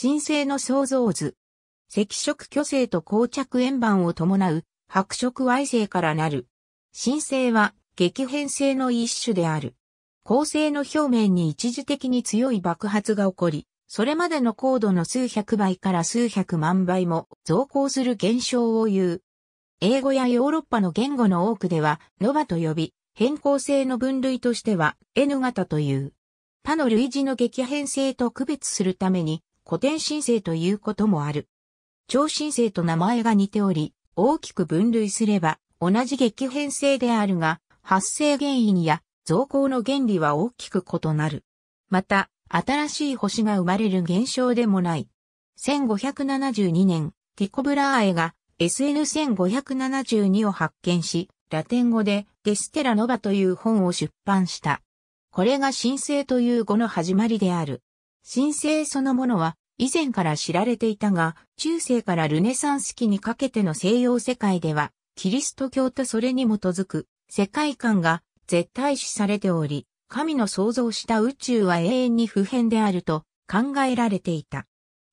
神聖の創造図。赤色巨星と膠着円盤を伴う白色矮星からなる。神聖は激変性の一種である。恒星の表面に一時的に強い爆発が起こり、それまでの高度の数百倍から数百万倍も増高する現象を言う。英語やヨーロッパの言語の多くでは、ノバと呼び、変更性の分類としては N 型という。他の類似の激変性と区別するために、古典申請ということもある。超新星と名前が似ており、大きく分類すれば、同じ激変性であるが、発生原因や増光の原理は大きく異なる。また、新しい星が生まれる現象でもない。1572年、ティコブラーエが SN1572 を発見し、ラテン語でデステラノバという本を出版した。これが新星という語の始まりである。神聖そのものは以前から知られていたが、中世からルネサンス期にかけての西洋世界では、キリスト教とそれに基づく世界観が絶対視されており、神の創造した宇宙は永遠に不変であると考えられていた。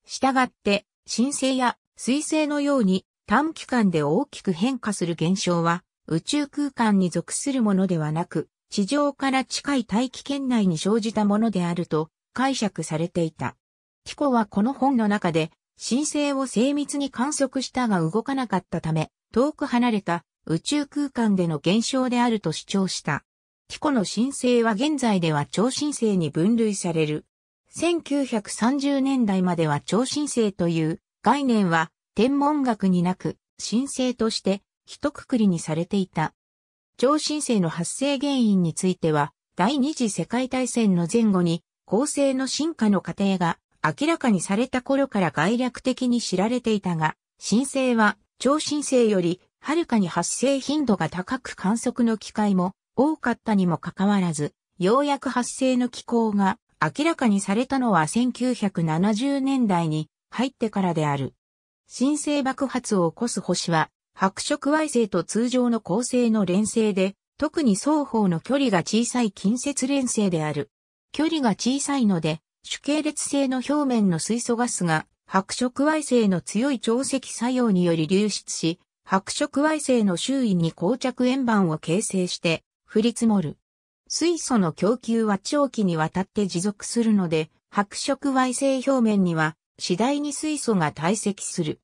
したがって、神聖や水星のように短期間で大きく変化する現象は宇宙空間に属するものではなく、地上から近い大気圏内に生じたものであると解釈されていた。ティコはこの本の中で、神聖を精密に観測したが動かなかったため、遠く離れた宇宙空間での現象であると主張した。ティコの神聖は現在では超新星に分類される。1930年代までは超新星という概念は天文学になく、神聖として一括りにされていた。超新星の発生原因については、第二次世界大戦の前後に構成の進化の過程が明らかにされた頃から概略的に知られていたが、新星は超新星よりはるかに発生頻度が高く観測の機会も多かったにもかかわらず、ようやく発生の機構が明らかにされたのは1970年代に入ってからである。新星爆発を起こす星は、白色矮星と通常の恒星の連星で、特に双方の距離が小さい近接連星である。距離が小さいので、主系列性の表面の水素ガスが白色矮星の強い潮汐作用により流出し、白色矮星の周囲に膠着円盤を形成して降り積もる。水素の供給は長期にわたって持続するので、白色矮星表面には次第に水素が堆積する。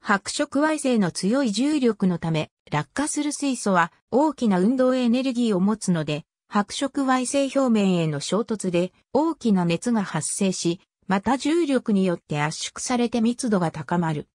白色矮星の強い重力のため、落下する水素は大きな運動エネルギーを持つので、白色矮星表面への衝突で大きな熱が発生し、また重力によって圧縮されて密度が高まる。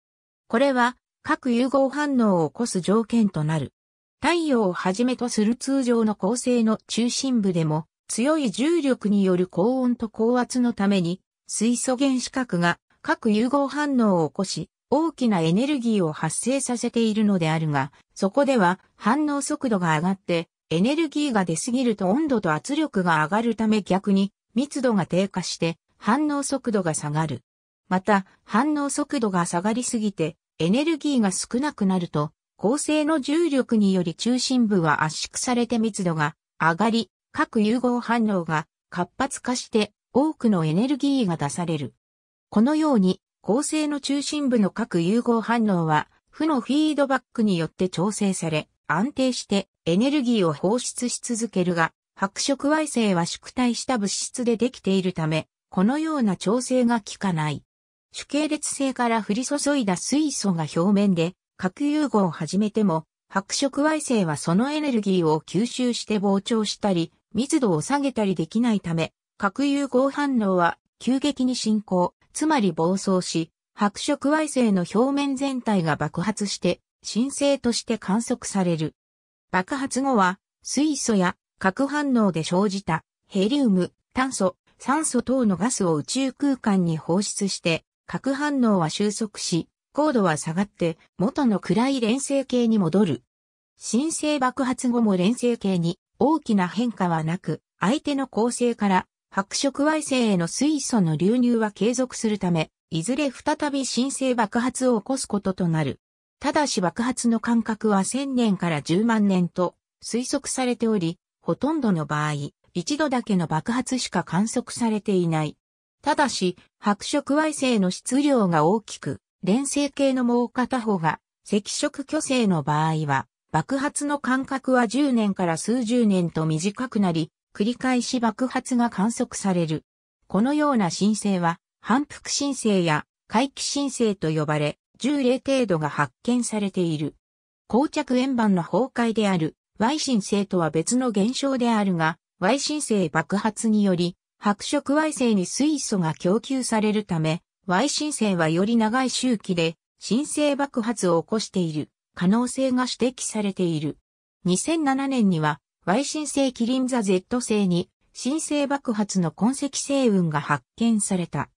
これは各融合反応を起こす条件となる。太陽をはじめとする通常の恒星の中心部でも強い重力による高温と高圧のために水素原子核が核融合反応を起こし大きなエネルギーを発生させているのであるが、そこでは反応速度が上がってエネルギーが出すぎると温度と圧力が上がるため逆に密度が低下して反応速度が下がる。また、反応速度が下がりすぎてエネルギーが少なくなると、構成の重力により中心部は圧縮されて密度が上がり、各融合反応が活発化して多くのエネルギーが出される。このように、構成の中心部の各融合反応は、負のフィードバックによって調整され、安定してエネルギーを放出し続けるが、白色矮星は縮体した物質でできているため、このような調整が効かない。主系列星から降り注いだ水素が表面で核融合を始めても、白色矮星はそのエネルギーを吸収して膨張したり、密度を下げたりできないため、核融合反応は急激に進行、つまり暴走し、白色矮星の表面全体が爆発して新星として観測される。爆発後は、水素や核反応で生じたヘリウム、炭素、酸素等のガスを宇宙空間に放出して、核反応は収束し、高度は下がって元の暗い連星系に戻る。新星爆発後も連星系に大きな変化はなく、相手の構成から白色矮星への水素の流入は継続するため、いずれ再び新星爆発を起こすこととなる。ただし爆発の間隔は1000年から10万年と推測されており、ほとんどの場合、一度だけの爆発しか観測されていない。ただし、白色矮星の質量が大きく、連星系のもう片方が赤色巨星の場合は、爆発の間隔は10年から数十年と短くなり、繰り返し爆発が観測される。このような申請は、反復申請や回帰申請と呼ばれ、10例程度が発見されている。膠着円盤の崩壊である Y 新星とは別の現象であるが、Y 新星爆発により、白色 Y 星に水素が供給されるため、Y 新星はより長い周期で、新星爆発を起こしている可能性が指摘されている。2007年には、Y 新星キリンザ Z 星に、新星爆発の痕跡星雲が発見された。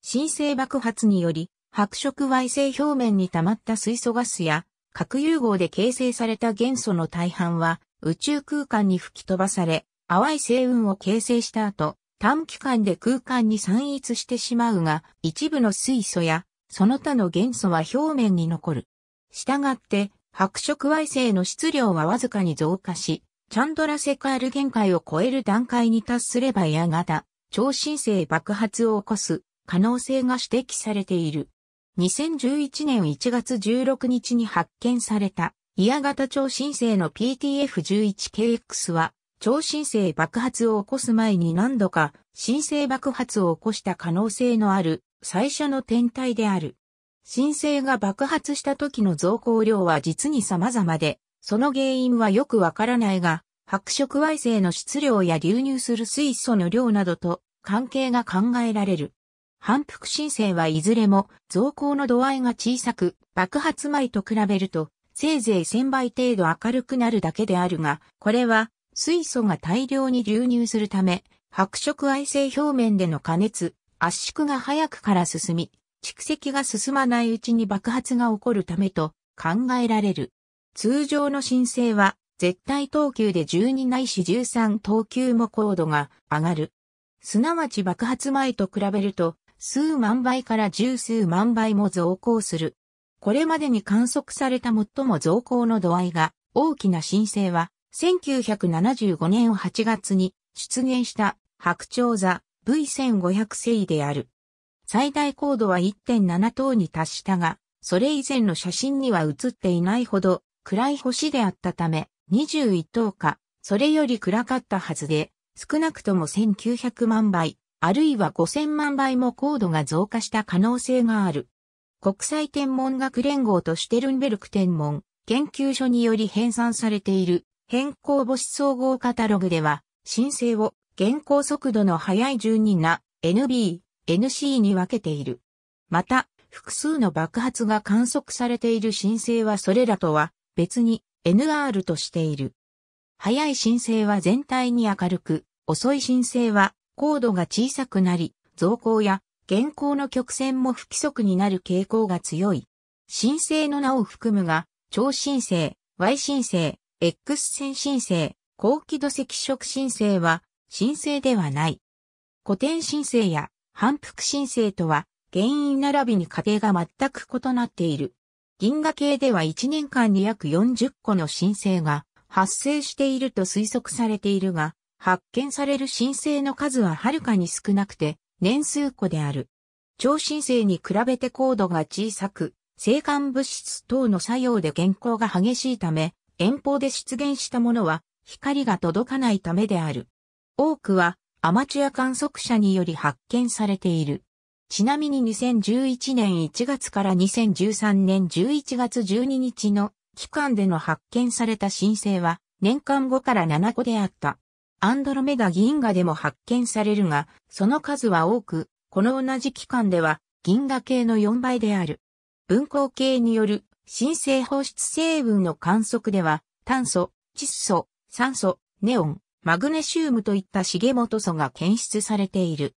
新星爆発により、白色矮星表面に溜まった水素ガスや核融合で形成された元素の大半は宇宙空間に吹き飛ばされ、淡い星雲を形成した後、短期間で空間に散逸してしまうが、一部の水素やその他の元素は表面に残る。したがって、白色矮星の質量はわずかに増加し、チャンドラセカール限界を超える段階に達すればやがた、超新星爆発を起こす可能性が指摘されている。2011年1月16日に発見された、イヤ型超新星の PTF11KX は、超新星爆発を起こす前に何度か新星爆発を起こした可能性のある最初の天体である。新星が爆発した時の増光量は実に様々で、その原因はよくわからないが、白色矮星の質量や流入する水素の量などと関係が考えられる。反復申請はいずれも増光の度合いが小さく、爆発前と比べると、せいぜい1000倍程度明るくなるだけであるが、これは水素が大量に流入するため、白色矮性表面での加熱、圧縮が早くから進み、蓄積が進まないうちに爆発が起こるためと考えられる。通常の申請は、絶対等級で12ないし13等級も高度が上がる。すなわち爆発前と比べると、数万倍から十数万倍も増高する。これまでに観測された最も増高の度合いが大きな申請は、1975年8月に出現した白鳥座 V1500 星である。最大高度は1.7等に達したが、それ以前の写真には写っていないほど暗い星であったため、21等か、それより暗かったはずで、少なくとも1900万倍、あるいは5000万倍も高度が増加した可能性がある。国際天文学連合としてルンベルク天文研究所により編纂されている変更母子総合カタログでは、申請を現行速度の速い順にな NB、NC に分けている。また、複数の爆発が観測されている申請はそれらとは別に NR としている。早い申請は全体に明るく、遅い申請は高度が小さくなり、増高や現行の曲線も不規則になる傾向が強い。申請の名を含むが、超申請、Y 申請、X 線申請、高輝度赤色申請は申請ではない。古典申請や反復申請とは原因並びに過程が全く異なっている。銀河系では1年間に約40個の申請が発生していると推測されているが、発見される申請の数ははるかに少なくて、年数個である。超新星に比べて高度が小さく、生還物質等の作用で現行が激しいため、遠方で出現したものは光が届かないためである。多くはアマチュア観測者により発見されている。ちなみに2011年1月から2013年11月12日の期間での発見された申請は年間5から7個であった。アンドロメダ銀河でも発見されるが、その数は多く、この同じ期間では銀河系の4倍である。分光系による新生放出成分の観測では、炭素、窒素、酸素、ネオン、マグネシウムといった重元素が検出されている。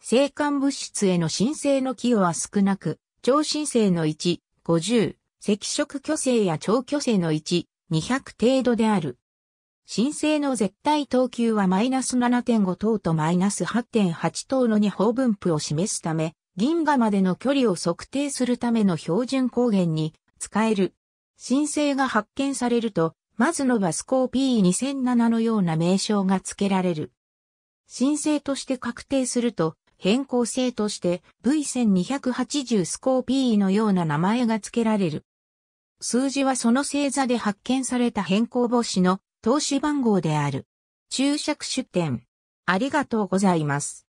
生還物質への新生の寄与は少なく、超新生の1、50、赤色巨星や超巨星の1、200程度である。申請の絶対等級はマイナス7.5等とマイナス8.8等の二方分布を示すため、銀河までの距離を測定するための標準光源に使える。申請が発見されると、まずのバスコー P2007 のような名称が付けられる。申請として確定すると、変更性として V1280 スコー P のような名前が付けられる。数字はその星座で発見された変更母子の投資番号である。注釈出典。ありがとうございます。